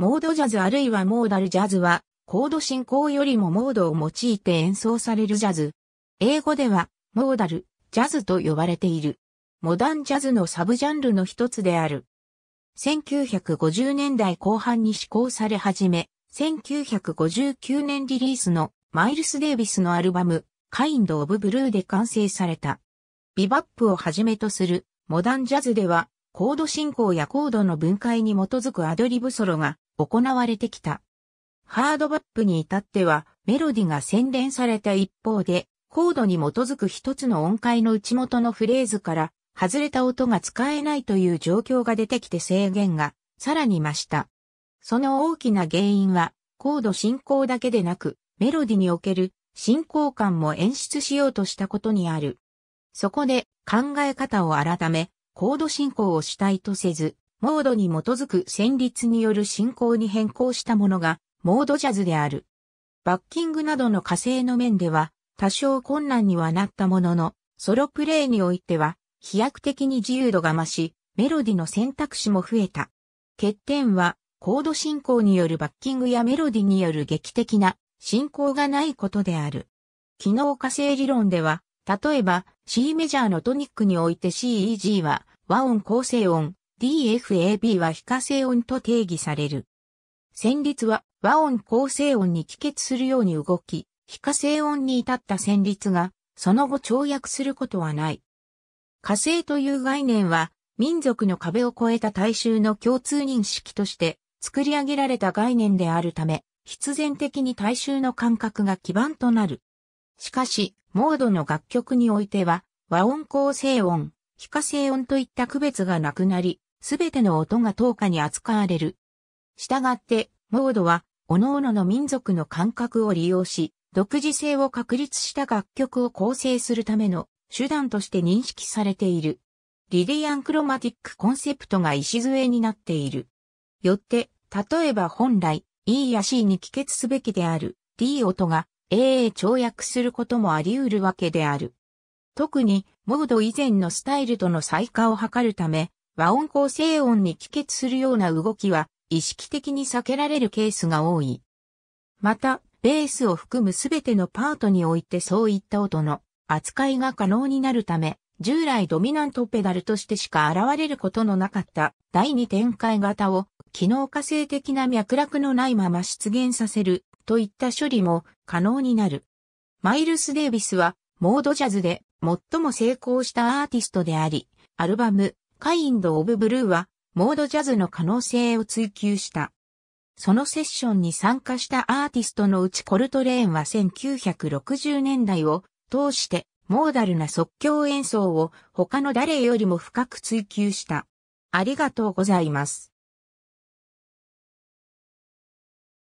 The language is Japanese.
モードジャズあるいはモーダルジャズは、コード進行よりもモードを用いて演奏されるジャズ。英語では、モーダル、ジャズと呼ばれている。モダンジャズのサブジャンルの一つである。1950年代後半に施行され始め、1959年リリースのマイルス・デイビスのアルバム、カインド・オブ・ブルーで完成された。ビバップをはじめとするモダンジャズでは、コード進行やコードの分解に基づくアドリブソロが行われてきた。ハードバップに至ってはメロディが洗練された一方で、コードに基づく一つの音階の内元のフレーズから外れた音が使えないという状況が出てきて制限がさらに増した。その大きな原因はコード進行だけでなくメロディにおける進行感も演出しようとしたことにある。そこで考え方を改めコード進行を主体とせず、モードに基づく旋律による進行に変更したものが、モードジャズである。バッキングなどの火星の面では、多少困難にはなったものの、ソロプレイにおいては、飛躍的に自由度が増し、メロディの選択肢も増えた。欠点は、コード進行によるバッキングやメロディによる劇的な進行がないことである。機能火星理論では、例えば C メジャーのトニックにおいて CEG は和音構成音、DFAB は非化成音と定義される。旋律は和音構成音に帰結するように動き、非化成音に至った旋律が、その後跳躍することはない。化成という概念は、民族の壁を越えた大衆の共通認識として作り上げられた概念であるため、必然的に大衆の感覚が基盤となる。しかし、モードの楽曲においては、和音構成音、非化成音といった区別がなくなり、すべての音が等価に扱われる。したがって、モードは、各々の民族の感覚を利用し、独自性を確立した楽曲を構成するための手段として認識されている。リディアンクロマティックコンセプトが礎になっている。よって、例えば本来、E や C に帰結すべきである D 音が A へ跳躍することもあり得るわけである。特に、モード以前のスタイルとの再化を図るため、和音構成音に帰結するような動きは、意識的に避けられるケースが多い。また、ベースを含むすべてのパートにおいてそういった音の扱いが可能になるため、従来ドミナントペダルとしてしか現れることのなかった第二展開型を機能化性的な脈絡のないまま出現させるといった処理も可能になる。マイルス・デイビスはモードジャズで最も成功したアーティストであり、アルバム、カインド・オブ・ブルーは、モードジャズの可能性を追求した。そのセッションに参加したアーティストのうちコルトレーンは1960年代を通してモーダルな即興演奏を他の誰よりも深く追求した。ありがとうございます。